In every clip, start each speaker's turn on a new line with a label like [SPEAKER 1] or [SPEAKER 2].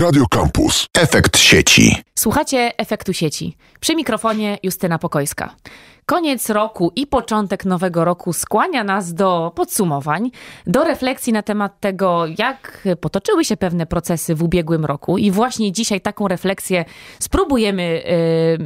[SPEAKER 1] Radio Campus. Efekt sieci.
[SPEAKER 2] Słuchacie efektu sieci. Przy mikrofonie Justyna Pokojska. Koniec roku i początek nowego roku skłania nas do podsumowań, do refleksji na temat tego, jak potoczyły się pewne procesy w ubiegłym roku, i właśnie dzisiaj taką refleksję spróbujemy y,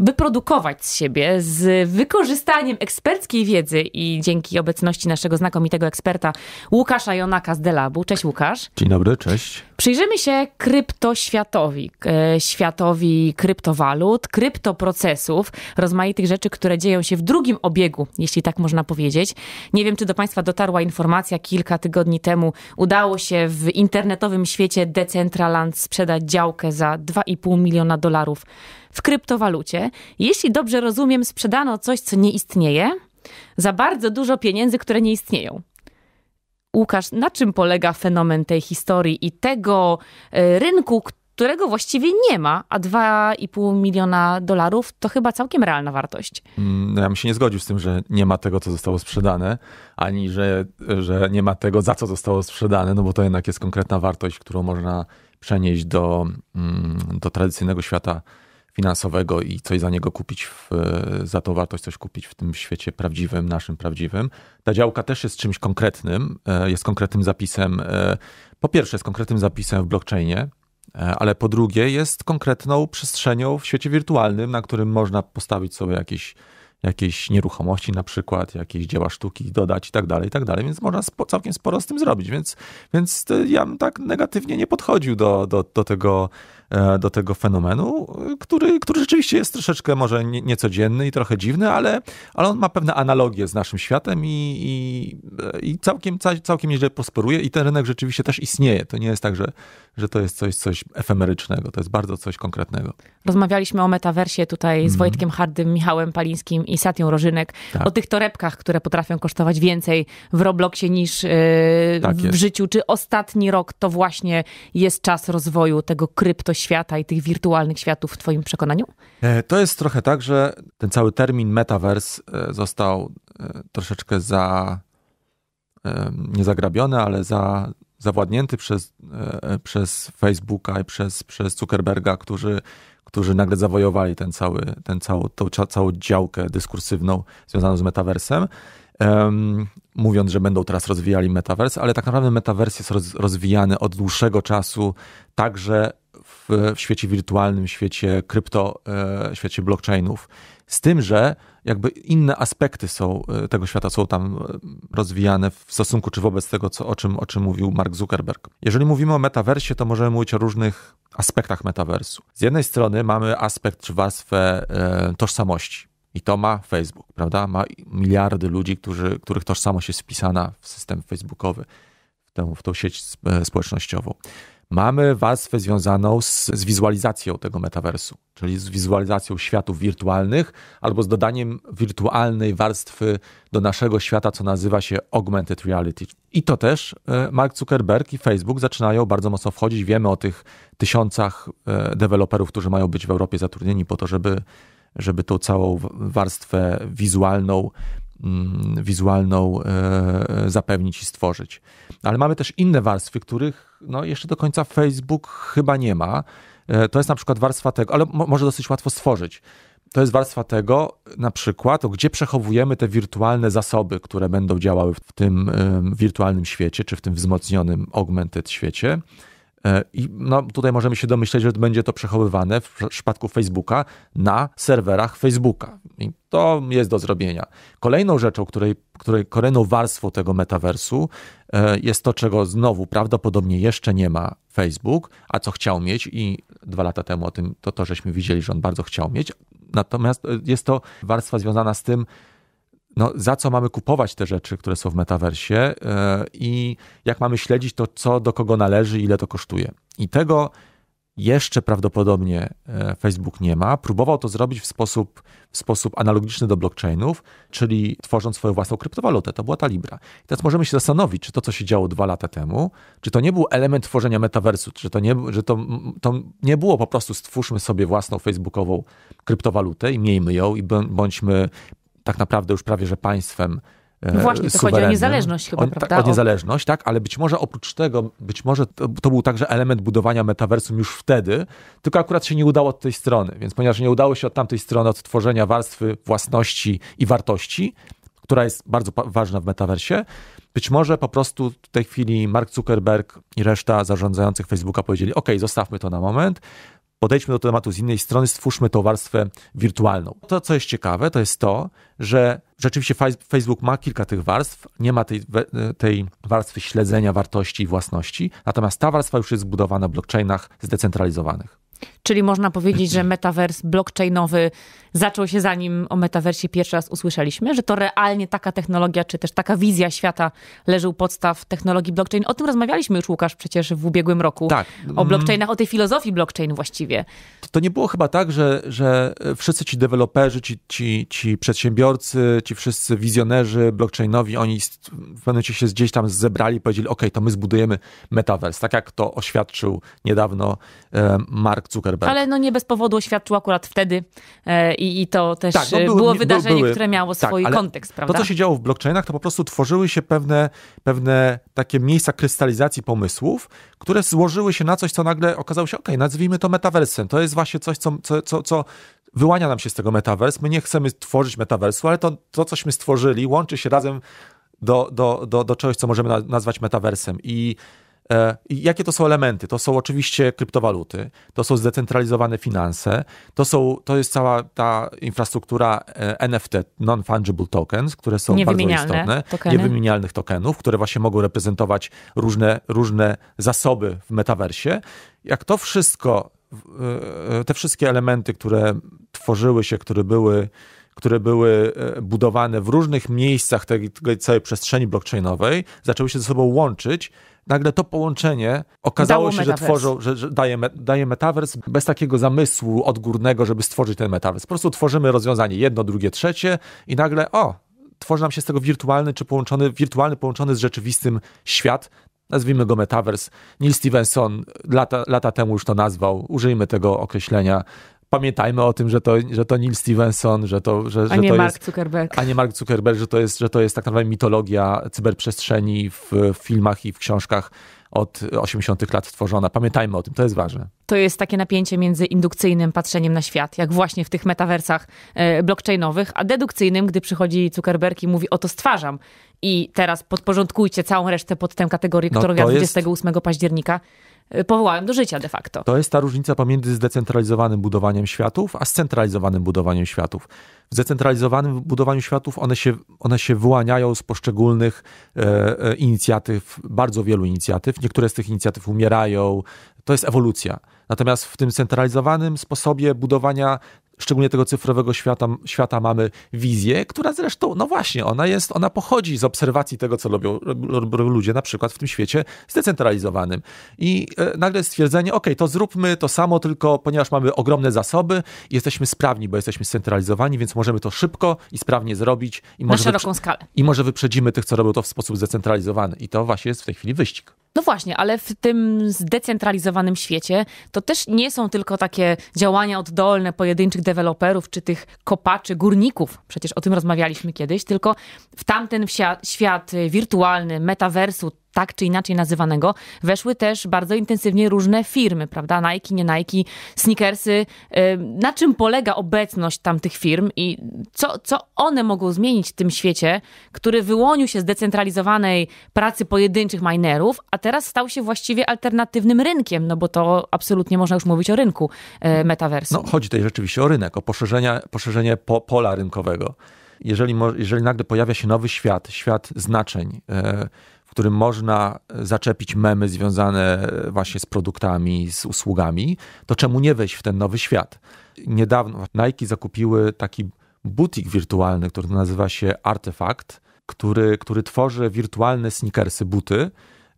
[SPEAKER 2] wyprodukować z siebie z wykorzystaniem eksperckiej wiedzy i dzięki obecności naszego znakomitego eksperta Łukasza Jonaka z Delabu. Cześć Łukasz.
[SPEAKER 1] Dzień dobry, cześć.
[SPEAKER 2] Przyjrzymy się kryptoświatowi, e, świat światowi kryptowalut, kryptoprocesów, rozmaitych rzeczy, które dzieją się w drugim obiegu, jeśli tak można powiedzieć. Nie wiem, czy do Państwa dotarła informacja kilka tygodni temu. Udało się w internetowym świecie Decentraland sprzedać działkę za 2,5 miliona dolarów w kryptowalucie. Jeśli dobrze rozumiem, sprzedano coś, co nie istnieje, za bardzo dużo pieniędzy, które nie istnieją. Łukasz, na czym polega fenomen tej historii i tego e, rynku, którego właściwie nie ma, a 2,5 miliona dolarów to chyba całkiem realna wartość.
[SPEAKER 1] No ja bym się nie zgodził z tym, że nie ma tego, co zostało sprzedane, ani że, że nie ma tego, za co zostało sprzedane, no bo to jednak jest konkretna wartość, którą można przenieść do, mm, do tradycyjnego świata finansowego i coś za niego kupić, w, za tą wartość coś kupić w tym świecie prawdziwym, naszym prawdziwym. Ta działka też jest czymś konkretnym, e, jest konkretnym zapisem, e, po pierwsze jest konkretnym zapisem w blockchainie, E, ale po drugie jest konkretną przestrzenią w świecie wirtualnym, na którym można postawić sobie jakieś, jakieś nieruchomości na przykład, jakieś dzieła sztuki dodać i tak dalej, i tak dalej, więc można spo, całkiem sporo z tym zrobić, więc, więc e, ja bym tak negatywnie nie podchodził do, do, do tego E, do tego fenomenu, który, który rzeczywiście jest troszeczkę może niecodzienny i trochę dziwny, ale, ale on ma pewne analogie z naszym światem i, i, i całkiem, całkiem nieźle prosperuje i ten rynek rzeczywiście też istnieje. To nie jest tak, że, że to jest coś, coś efemerycznego, to jest bardzo coś konkretnego.
[SPEAKER 2] Rozmawialiśmy o metaversie tutaj z mhm. Wojtkiem Hardym, Michałem Palińskim i Satią Rożynek, tak. o tych torebkach, które potrafią kosztować więcej w Robloxie niż yy, tak w życiu. Czy ostatni rok to właśnie jest czas rozwoju tego krypto świata i tych wirtualnych światów w Twoim przekonaniu?
[SPEAKER 1] E, to jest trochę tak, że ten cały termin metaverse e, został e, troszeczkę za nie zagrabiony, ale za, zawładnięty przez, przez Facebooka i przez, przez Zuckerberga, którzy, którzy nagle zawojowali ten cały, ten cały, tą całą działkę dyskursywną związaną z metaversem. Um, mówiąc, że będą teraz rozwijali metavers, ale tak naprawdę metavers jest roz, rozwijany od dłuższego czasu także w, w świecie wirtualnym, w świecie krypto, e, w świecie blockchainów. Z tym, że jakby inne aspekty są, e, tego świata są tam e, rozwijane w stosunku czy wobec tego, co, o, czym, o czym mówił Mark Zuckerberg. Jeżeli mówimy o metaversie, to możemy mówić o różnych aspektach metaversu. Z jednej strony mamy aspekt czy warstwę e, tożsamości. I to ma Facebook, prawda? Ma miliardy ludzi, którzy, których tożsamość jest wpisana w system facebookowy, w, tę, w tę sieć społecznościową mamy warstwę związaną z, z wizualizacją tego metaversu, czyli z wizualizacją światów wirtualnych albo z dodaniem wirtualnej warstwy do naszego świata, co nazywa się augmented reality. I to też e, Mark Zuckerberg i Facebook zaczynają bardzo mocno wchodzić. Wiemy o tych tysiącach e, deweloperów, którzy mają być w Europie zatrudnieni po to, żeby, żeby tą całą warstwę wizualną mm, wizualną e, zapewnić i stworzyć. Ale mamy też inne warstwy, których no jeszcze do końca Facebook chyba nie ma. E, to jest na przykład warstwa tego, ale mo może dosyć łatwo stworzyć. To jest warstwa tego, na przykład, o gdzie przechowujemy te wirtualne zasoby, które będą działały w tym y, wirtualnym świecie, czy w tym wzmocnionym augmented świecie. E, I no, tutaj możemy się domyśleć, że będzie to przechowywane w przypadku Facebooka na serwerach Facebooka. I to jest do zrobienia. Kolejną rzeczą, której, której kolejną warstwą tego metaversu e, jest to, czego znowu prawdopodobnie jeszcze nie ma Facebook, a co chciał mieć i dwa lata temu o tym to, to żeśmy widzieli, że on bardzo chciał mieć. Natomiast e, jest to warstwa związana z tym, no, za co mamy kupować te rzeczy, które są w metaversie e, i jak mamy śledzić to, co do kogo należy, ile to kosztuje. I tego jeszcze prawdopodobnie e, Facebook nie ma. Próbował to zrobić w sposób, w sposób analogiczny do blockchainów, czyli tworząc swoją własną kryptowalutę. To była ta Libra. I teraz możemy się zastanowić, czy to, co się działo dwa lata temu, czy to nie był element tworzenia metaversu, czy to nie, że to, to nie było po prostu stwórzmy sobie własną facebookową kryptowalutę i miejmy ją i bądźmy tak naprawdę już prawie że państwem. E, no właśnie, to chodzi o niezależność chyba, o, prawda? Tak, o niezależność, tak, ale być może oprócz tego, być może to, to, był także element budowania metaversum już wtedy, tylko akurat się nie udało od tej strony, więc ponieważ nie udało się od tamtej strony odtworzenia warstwy własności i wartości, która jest bardzo ważna w metaversie, być może po prostu w tej chwili Mark Zuckerberg i reszta zarządzających Facebooka powiedzieli, ok, zostawmy to na moment, podejdźmy do tematu z innej strony, stwórzmy warstwę wirtualną. To, co jest ciekawe, to jest to, że rzeczywiście Facebook ma kilka tych warstw, nie ma tej, tej warstwy śledzenia wartości i własności, natomiast ta warstwa już jest zbudowana na blockchainach zdecentralizowanych.
[SPEAKER 2] Czyli można powiedzieć, że metavers blockchainowy zaczął się zanim o metaversie pierwszy raz usłyszeliśmy, że to realnie taka technologia, czy też taka wizja świata leży u podstaw technologii blockchain. O tym rozmawialiśmy już, Łukasz, przecież w ubiegłym roku. Tak. O blockchainach, o tej filozofii blockchain właściwie.
[SPEAKER 1] To nie było chyba tak, że, że wszyscy ci deweloperzy, ci, ci, ci przedsiębiorcy, ci wszyscy wizjonerzy blockchainowi, oni w pewnym momencie się gdzieś tam zebrali i powiedzieli, ok, to my zbudujemy metavers, tak jak to oświadczył niedawno e, Mark Zuckerberg.
[SPEAKER 2] Ale no nie bez powodu oświadczył akurat wtedy e, i, to też tak, no e, były, było wydarzenie, były, które miało tak, swój kontekst, prawda? To, co się
[SPEAKER 1] działo w blockchainach, to po prostu tworzyły się pewne, pewne takie miejsca krystalizacji pomysłów, które złożyły się na coś, co nagle okazało się, ok, nazwijmy to metaversem. To jest właśnie coś, co, co, co, co wyłania nam się z tego metavers. My nie chcemy tworzyć metaversu, ale to, to cośmy stworzyli, łączy się razem do, do, do, do czegoś, co możemy nazwać metaversem. I E, jakie to są elementy? To są oczywiście kryptowaluty, to są zdecentralizowane finanse, to, są, to jest cała ta infrastruktura e, NFT, non-fungible tokens, które są bardzo istotne, tokeny. niewymienialnych tokenów, które właśnie mogą reprezentować różne, różne zasoby w metaversie. Jak to wszystko, e, te wszystkie elementy, które tworzyły się, które były które były e, budowane w różnych miejscach tej, tej całej przestrzeni blockchainowej, zaczęły się ze sobą łączyć. Nagle to połączenie okazało Dało się, że tworzą, że, że daje, daje metavers bez takiego zamysłu odgórnego, żeby stworzyć ten metavers. Po prostu tworzymy rozwiązanie jedno, drugie, trzecie i nagle o, tworzy nam się z tego wirtualny czy połączony, wirtualny połączony z rzeczywistym świat, nazwijmy go metavers. Neil Stevenson lata, lata temu już to nazwał, użyjmy tego określenia pamiętajmy o tym, że to, że to Neil Stevenson, że to, że, że a nie to Mark jest, Zuckerberg. A nie Mark Zuckerberg, że to jest, że to jest tak naprawdę mitologia cyberprzestrzeni w, w filmach i w książkach od 80. lat stworzona. Pamiętajmy o tym, to jest ważne.
[SPEAKER 2] To jest takie napięcie między indukcyjnym patrzeniem na świat, jak właśnie w tych metaversach e, blockchainowych, a dedukcyjnym, gdy przychodzi Zuckerberg i mówi: Oto stwarzam. I teraz podporządkujcie całą resztę pod tę kategorię, no, którą ja 28 jest... października Y, powołałem do życia de facto.
[SPEAKER 1] To jest ta różnica pomiędzy zdecentralizowanym budowaniem światów, a scentralizowanym budowaniem światów. W zdecentralizowanym budowaniu światów one się, one się wyłaniają z poszczególnych e, e inicjatyw, bardzo wielu inicjatyw. Niektóre z tych inicjatyw umierają. To jest ewolucja. Natomiast w tym centralizowanym sposobie budowania szczególnie tego cyfrowego świata, świata mamy wizję, która zresztą, no właśnie, ona jest, ona pochodzi z obserwacji tego, co robią, robią ludzie na przykład w tym świecie zdecentralizowanym. I e, nagle stwierdzenie, ok, to zróbmy to samo, tylko ponieważ mamy ogromne zasoby, jesteśmy sprawni, bo jesteśmy scentralizowani, więc możemy to szybko i sprawnie zrobić. I może na szeroką skalę. I może wyprzedzimy tych, co robią to w sposób zdecentralizowany. I to właśnie jest w tej chwili wyścig.
[SPEAKER 2] No właśnie, ale w tym zdecentralizowanym świecie to też nie są tylko takie działania oddolne pojedynczych deweloperów czy tych kopaczy, górników. Przecież o tym rozmawialiśmy kiedyś, tylko w tamten świat wirtualny, metaversu, tak czy inaczej nazywanego, weszły też bardzo intensywnie różne firmy, prawda? Nike, nie Nike, sneakersy. Na czym polega obecność tamtych firm i co, co one mogą zmienić w tym świecie, który wyłonił się z decentralizowanej pracy pojedynczych minerów, a teraz stał się właściwie alternatywnym rynkiem, no bo to absolutnie można już mówić o rynku e, metaversu. No,
[SPEAKER 1] chodzi tutaj rzeczywiście o rynek, o poszerzenie, poszerzenie po, pola rynkowego. Jeżeli, jeżeli nagle pojawia się nowy świat, świat znaczeń, yy którym można zaczepić memy związane e, właśnie z produktami, z usługami, to czemu nie wejść w ten nowy świat? Niedawno Nike zakupiły taki butik wirtualny, który nazywa się Artefakt, który, który tworzy wirtualne sneakersy, buty,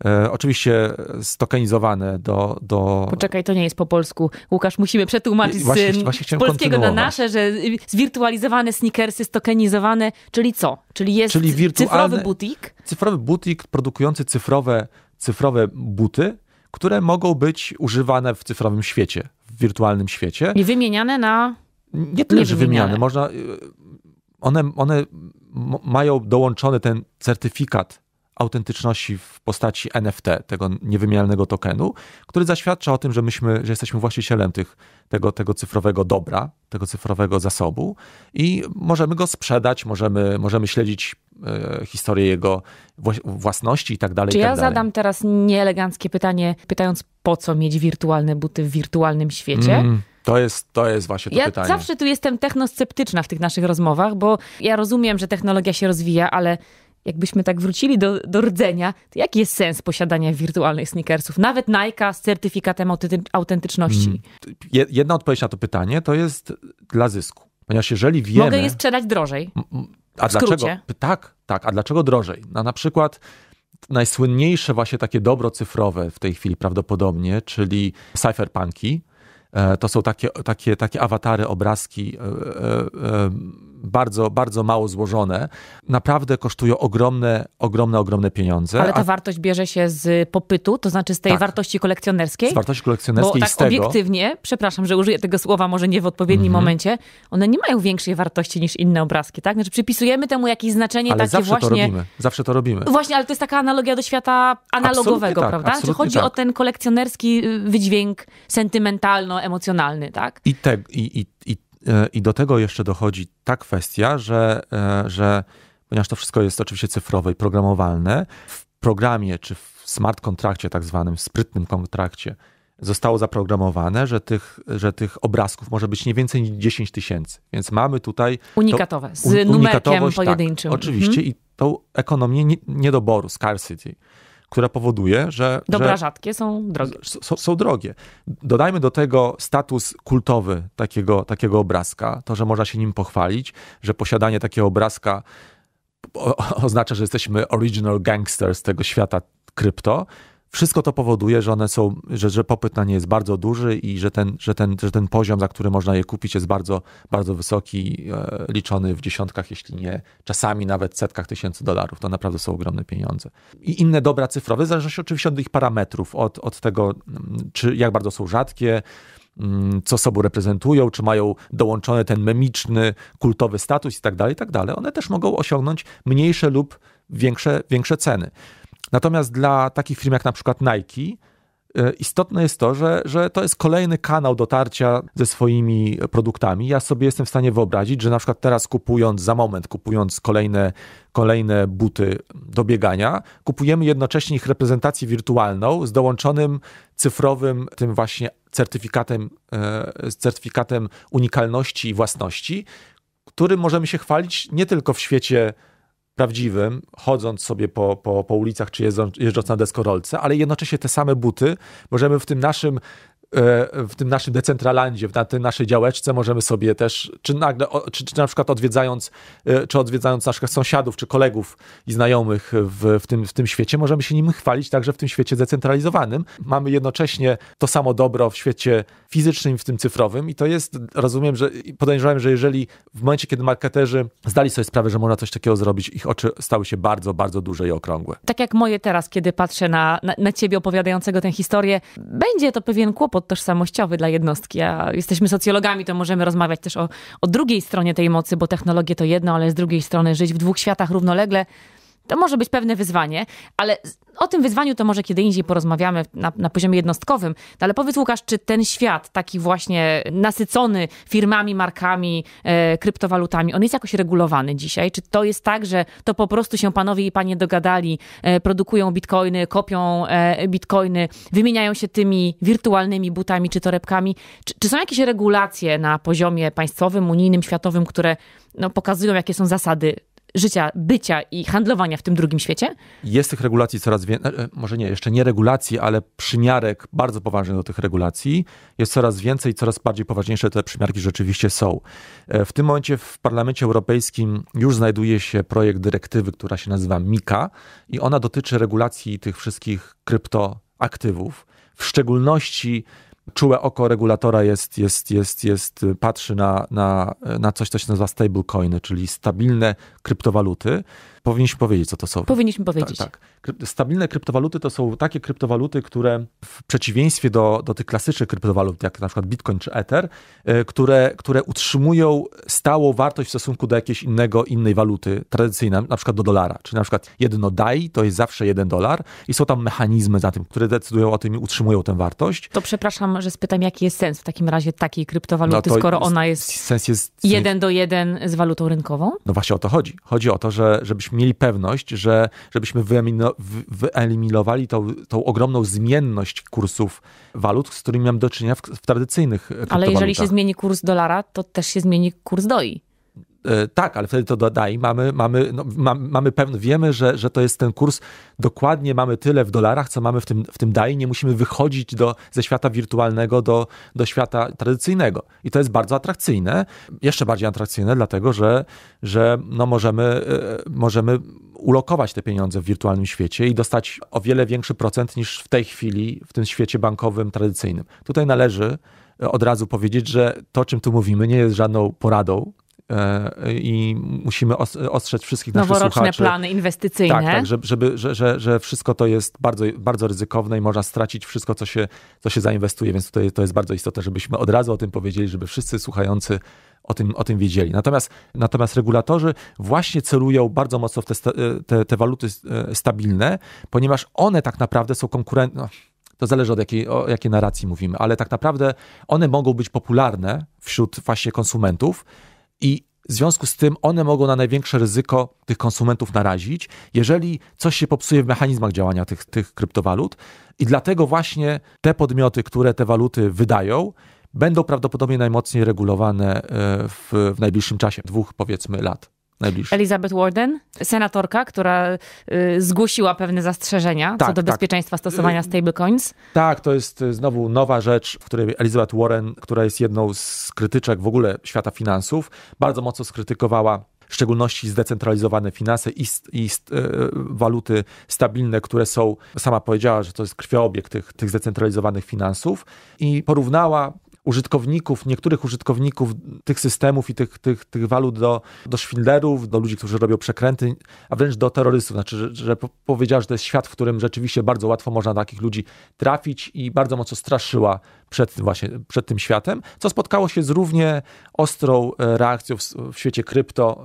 [SPEAKER 1] E, oczywiście stokenizowane do, do.
[SPEAKER 2] Poczekaj, to nie jest po polsku. Łukasz, musimy przetłumaczyć I, właśnie, właśnie polskiego na nasze, że zwirtualizowane sneakersy, stokenizowane, czyli co? Czyli jest czyli cyfrowy butik?
[SPEAKER 1] Cyfrowy butik produkujący cyfrowe, cyfrowe buty, które mogą być używane w cyfrowym świecie, w wirtualnym świecie. I
[SPEAKER 2] wymieniane na. Nie
[SPEAKER 1] tyle, że wymieniane. Można, y, one one mają dołączony ten certyfikat autentyczności w postaci NFT, tego niewymienialnego tokenu, który zaświadcza o tym, że myśmy, że jesteśmy właścicielem tych, tego, tego cyfrowego dobra, tego cyfrowego zasobu i możemy go sprzedać, możemy, możemy śledzić e, historię jego własności i tak dalej. Czy ja tak dalej. zadam
[SPEAKER 2] teraz nieeleganckie pytanie, pytając po co mieć wirtualne buty w wirtualnym świecie? Mm.
[SPEAKER 1] To jest, to jest właśnie to ja pytanie. Ja zawsze
[SPEAKER 2] tu jestem technosceptyczna w tych naszych rozmowach, bo ja rozumiem, że technologia się rozwija, ale jakbyśmy tak wrócili do, do rdzenia, to jaki jest sens posiadania wirtualnych sneakersów? Nawet Nike z certyfikatem
[SPEAKER 1] autentyczności. Mm. Jedna odpowiedź na to pytanie to jest dla zysku. Ponieważ jeżeli wiemy... Mogę je
[SPEAKER 2] sprzedać drożej.
[SPEAKER 1] A dlaczego? Tak, tak. A dlaczego drożej? No, na przykład najsłynniejsze właśnie takie dobro cyfrowe w tej chwili prawdopodobnie, czyli cypherpunki, E, to są takie, takie, takie awatary, obrazki e, e, bardzo, bardzo mało złożone. Naprawdę kosztują ogromne, ogromne, ogromne pieniądze. Ale ta A... wartość
[SPEAKER 2] bierze się z popytu, to znaczy z tej tak. wartości kolekcjonerskiej? Z wartości kolekcjonerskiej Bo tak tego... obiektywnie, przepraszam, że użyję tego słowa może nie w odpowiednim mm -hmm. momencie, one nie mają większej wartości niż inne obrazki, tak? Znaczy przypisujemy temu jakieś znaczenie ale takie zawsze właśnie... To robimy.
[SPEAKER 1] Zawsze to robimy.
[SPEAKER 2] Właśnie, ale to jest taka analogia do świata analogowego, tak, prawda? Czy chodzi tak. o ten kolekcjonerski y, wydźwięk sentymentalno emocjonalny, tak?
[SPEAKER 1] I, te, i, i, i, e, i do tego jeszcze dochodzi ta kwestia, że, e, że ponieważ to wszystko jest oczywiście cyfrowe i programowalne, w programie czy w smart kontrakcie, tak zwanym sprytnym kontrakcie, zostało zaprogramowane, że tych, że tych obrazków może być nie więcej niż 10 tysięcy. Więc mamy tutaj. Unikatowe, to, z un, numerkiem tak, pojedynczym. Tak, oczywiście, mhm. i tą ekonomię niedoboru, scarcity która powoduje, że. Dobra że rzadkie
[SPEAKER 2] są drogie.
[SPEAKER 1] Są, są, drogie. Dodajmy do tego status kultowy takiego, takiego obrazka, to, że można się nim pochwalić, że posiadanie takiego obrazka oznacza, że jesteśmy original gangsters tego świata krypto. Wszystko to powoduje, że one są, że, że popyt na nie jest bardzo duży i że ten, że, ten, że ten poziom, za który można je kupić, jest bardzo, bardzo wysoki, e, liczony w dziesiątkach, jeśli nie czasami nawet setkach tysięcy dolarów. To naprawdę są ogromne pieniądze. I inne dobra cyfrowe, w zależności oczywiście od ich parametrów, od, od tego, mm, czy jak bardzo są rzadkie, mm, co sobą reprezentują, czy mają dołączony ten memiczny, kultowy status i tak dalej, tak dalej. One też mogą osiągnąć mniejsze lub większe, większe ceny. Natomiast dla takich firm jak na przykład Nike, e, istotne jest to, że, że to jest kolejny kanał dotarcia ze swoimi produktami. Ja sobie jestem w stanie wyobrazić, że na przykład teraz kupując, za moment kupując kolejne, kolejne buty do biegania, kupujemy jednocześnie ich reprezentację wirtualną z dołączonym cyfrowym tym właśnie certyfikatem, e, z certyfikatem unikalności i własności, którym możemy się chwalić nie tylko w świecie prawdziwym, chodząc sobie po, po, po ulicach czy jeżdżąc, jeżdżąc na deskorolce, ale jednocześnie te same buty możemy w tym naszym E, w tym naszym decentralandzie, na tej naszej działeczce możemy sobie też, czy nagle, czy, czy, na przykład odwiedzając, e, czy odwiedzając naszych sąsiadów, czy kolegów i znajomych w, w, tym, w tym świecie, możemy się nim chwalić także w tym świecie decentralizowanym Mamy jednocześnie to samo dobro w świecie fizycznym, w tym cyfrowym i to jest, rozumiem, że podejrzewałem, że jeżeli w momencie, kiedy marketerzy zdali sobie sprawę, że można coś takiego zrobić, ich oczy stały się bardzo, bardzo duże i okrągłe.
[SPEAKER 2] Tak jak moje teraz, kiedy patrzę na, na, na ciebie opowiadającego tę historię, będzie to pewien kłopot, podtożsamościowy dla jednostki, a jesteśmy socjologami, to możemy rozmawiać też o, o drugiej stronie tej mocy, bo technologie to jedno, ale z drugiej strony żyć w dwóch światach równolegle to może być pewne wyzwanie, ale o tym wyzwaniu to może kiedy indziej porozmawiamy na, na poziomie jednostkowym. No ale powiedz Łukasz, czy ten świat taki właśnie nasycony firmami, markami, e, kryptowalutami, on jest jakoś regulowany dzisiaj? Czy to jest tak, że to po prostu się panowie i panie dogadali, e, produkują bitcoiny, kopią e, bitcoiny, wymieniają się tymi wirtualnymi butami czy torebkami? Czy, czy są jakieś regulacje na poziomie państwowym, unijnym, światowym, które no, pokazują, jakie są zasady życia, bycia i handlowania w tym drugim świecie?
[SPEAKER 1] Jest tych regulacji coraz więcej, e, e, może nie, jeszcze nie regulacji, ale przymiarek bardzo poważnych do tych regulacji. Jest coraz więcej, coraz bardziej poważniejsze te przymiarki rzeczywiście są. E, w tym momencie w Parlamencie Europejskim już znajduje się projekt dyrektywy, która się nazywa MIKA i ona dotyczy regulacji tych wszystkich kryptoaktywów. W szczególności czułe oko regulatora jest, jest, jest, jest patrzy na, na, na coś, co się nazywa stablecoiny, czyli stabilne kryptowaluty. Powinniśmy powiedzieć, co to są. Powinniśmy powiedzieć. Tak, tak. Stabilne kryptowaluty to są takie kryptowaluty, które w przeciwieństwie do, do tych klasycznych kryptowalut, jak na przykład Bitcoin czy Ether, e, które, które utrzymują stałą wartość w stosunku do jakiejś innego, innej waluty tradycyjnej, na przykład do dolara. Czyli na przykład jedno DAI to jest zawsze jeden dolar i są tam mechanizmy za tym, które decydują o tym i utrzymują tę wartość.
[SPEAKER 2] To przepraszam, może spytam, jaki jest sens w takim razie takiej no kryptowaluty, no skoro ona jest,
[SPEAKER 1] sens jest jeden
[SPEAKER 2] do jeden z walutą rynkową?
[SPEAKER 1] No właśnie o to chodzi. Chodzi o to, że, żebyśmy mieli pewność, że żebyśmy wyeliminowali tą, tą ogromną zmienność kursów walut, z którymi mam do czynienia w, w tradycyjnych kryptowalutach. Ale jeżeli się zmieni
[SPEAKER 2] kurs dolara, to też się zmieni kurs doi.
[SPEAKER 1] E, tak, ale wtedy to dodaj, mamy, mamy, no, mamy pewne, wiemy, że, że to jest ten kurs, dokładnie mamy tyle w dolarach, co mamy w tym, w tym daj, nie musimy wychodzić do, ze świata wirtualnego do, do świata tradycyjnego. I to jest bardzo atrakcyjne, jeszcze bardziej atrakcyjne, dlatego że, że no, możemy, e, możemy ulokować te pieniądze w wirtualnym świecie i dostać o wiele większy procent niż w tej chwili w tym świecie bankowym tradycyjnym. Tutaj należy e, od razu powiedzieć, że to, czym tu mówimy, nie jest żadną poradą, E, i musimy ostrzec wszystkich naszych słuchaczy. Noworoczne plany inwestycyjne. Tak, tak żeby, żeby, że, że, że wszystko to jest bardzo, bardzo ryzykowne i można stracić wszystko, co się, co się zainwestuje, więc tutaj to jest bardzo istotne, żebyśmy od razu o tym powiedzieli, żeby wszyscy słuchający o tym, o tym wiedzieli. Natomiast, natomiast regulatorzy właśnie celują bardzo mocno w te, e, te, te waluty e, stabilne, ponieważ one tak naprawdę są konkurencyjne. No, to zależy od jakiej, o jakiej narracji mówimy, ale tak naprawdę one mogą być popularne wśród właśnie konsumentów, i w związku z tym one mogą na największe ryzyko tych konsumentów narazić, jeżeli coś się popsuje w mechanizmach działania tych, tych kryptowalut. I dlatego właśnie te podmioty, które te waluty wydają, będą prawdopodobnie najmocniej regulowane e, w, w najbliższym czasie, dwóch powiedzmy lat. Najbliższy.
[SPEAKER 2] Elizabeth Warden, senatorka, która y, zgłosiła pewne zastrzeżenia tak, co do tak. bezpieczeństwa stosowania y, stablecoins.
[SPEAKER 1] Tak, to jest y, znowu nowa rzecz, w której Elizabeth Warren, która jest jedną z krytyczek w ogóle świata finansów, bardzo mocno skrytykowała w szczególności zdecentralizowane finanse i, i y, waluty stabilne, które są, sama powiedziała, że to jest krwioobieg tych, tych zdecentralizowanych finansów i porównała użytkowników, niektórych użytkowników tych systemów i tych, tych, tych walut do, do szwindlerów, do ludzi, którzy robią przekręty, a wręcz do terrorystów. Znaczy, że, że powiedziała, że to jest świat, w którym rzeczywiście bardzo łatwo można takich ludzi trafić i bardzo mocno straszyła przed, właśnie, przed tym światem, co spotkało się z równie ostrą e, reakcją w, w świecie krypto,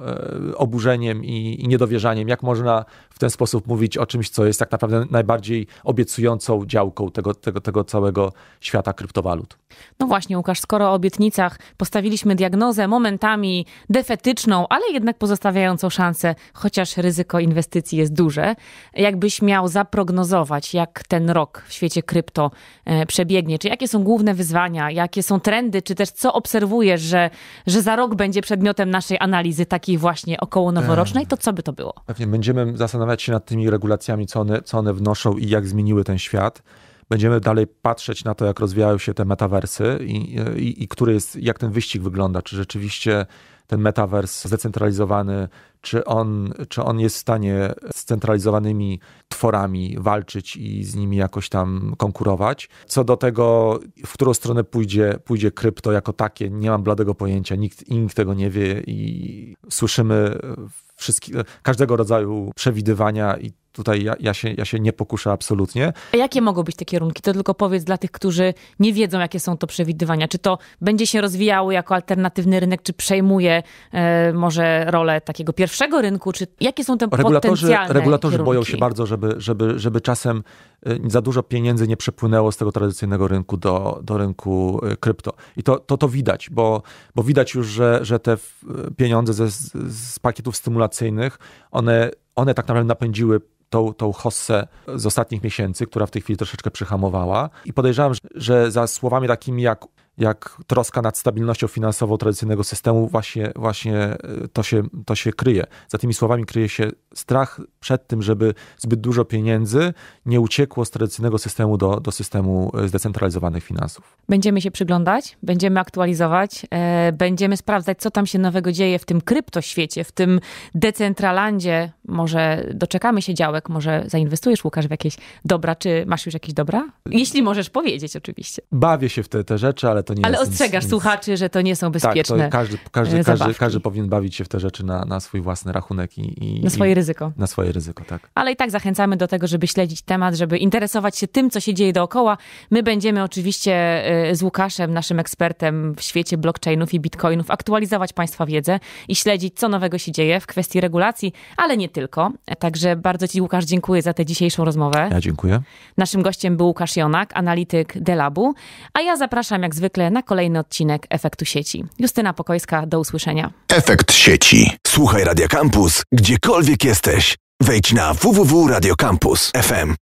[SPEAKER 1] e, oburzeniem i, i, niedowierzaniem. Jak można w ten sposób mówić o czymś, co jest tak naprawdę najbardziej obiecującą działką tego, tego, tego całego świata kryptowalut?
[SPEAKER 2] No właśnie, Łukasz, skoro o obietnicach postawiliśmy diagnozę momentami defetyczną, ale jednak pozostawiającą szansę, chociaż ryzyko inwestycji jest duże, jakbyś miał zaprognozować, jak ten rok w świecie krypto e, przebiegnie? Czy jakie są główne główne wyzwania, jakie są trendy, czy też co obserwujesz, że, że za rok będzie przedmiotem naszej analizy takiej właśnie około tak. noworocznej, to co by to było?
[SPEAKER 1] Pewnie będziemy zastanawiać się nad tymi regulacjami, co one, co one wnoszą i jak zmieniły ten świat będziemy dalej patrzeć na to, jak rozwijają się te metawersy i, i, i który jest, jak ten wyścig wygląda. Czy rzeczywiście ten metavers zdecentralizowany, czy on, czy on jest w stanie z centralizowanymi tworami walczyć i z nimi jakoś tam konkurować. Co do tego, w którą stronę pójdzie, pójdzie krypto jako takie, nie mam bladego pojęcia, nikt, nikt tego nie wie i słyszymy wszystkie, każdego rodzaju przewidywania i tutaj ja, ja, się, ja się nie pokuszę absolutnie.
[SPEAKER 2] A jakie mogą być te kierunki? To tylko powiedz dla tych, którzy nie wiedzą, jakie są to przewidywania. Czy to będzie się rozwijało jako alternatywny rynek, czy przejmuje e, może rolę takiego pierwszego rynku? Czy jakie są te regulatorzy, potencjalne Regulatorzy kierunki? boją
[SPEAKER 1] się bardzo, żeby, żeby, żeby czasem e, za dużo pieniędzy nie przepłynęło z tego tradycyjnego rynku do, do rynku e, krypto. I to, to, to widać, bo, bo widać już, że, że te e, pieniądze ze, z pakietów stymulacyjnych, one, one tak naprawdę napędziły tą, tą hossę z ostatnich miesięcy, która w tej chwili troszeczkę przyhamowała. I podejrzewam, że za słowami takimi jak jak troska nad stabilnością finansową tradycyjnego systemu, właśnie, właśnie e, to, się, to się kryje. Za tymi słowami kryje się strach przed tym, żeby zbyt dużo pieniędzy nie uciekło z tradycyjnego systemu do, do systemu e, zdecentralizowanych finansów.
[SPEAKER 2] Będziemy się przyglądać, będziemy aktualizować, e, będziemy sprawdzać, co tam się nowego dzieje w tym kryptoświecie, w tym decentralandzie. Może doczekamy się działek, może zainwestujesz, Łukasz, w jakieś dobra, czy masz już jakieś dobra? Jeśli możesz powiedzieć, oczywiście.
[SPEAKER 1] Bawię się w te, te rzeczy, ale to to nie Ale jest ostrzegasz nic,
[SPEAKER 2] słuchaczy, że to nie są tak, bezpieczne. Tak, każdy, każdy, e, każdy,
[SPEAKER 1] każdy, powinien bawić się w te rzeczy na, na swój własny rachunek i, i na swoje i, ryzyko. Na swoje ryzyko, tak.
[SPEAKER 2] Ale i tak zachęcamy do tego, żeby śledzić temat, żeby interesować się tym, co się dzieje dookoła. My będziemy oczywiście e, z Łukaszem, naszym ekspertem w świecie blockchainów i bitcoinów, aktualizować Państwa wiedzę i śledzić, co nowego się dzieje w kwestii regulacji, ale nie tylko. Także bardzo Ci, Łukasz, dziękuję za tę dzisiejszą rozmowę. Ja dziękuję. Naszym gościem był Łukasz Jonak, analityk Delabu, a ja zapraszam jak zwykle zwykle na kolejny odcinek Efektu Sieci. Justyna Pokojska, do usłyszenia.
[SPEAKER 1] Efekt Sieci. Słuchaj Radio Campus, gdziekolwiek jesteś. Wejdź na www.radiocampus.fm.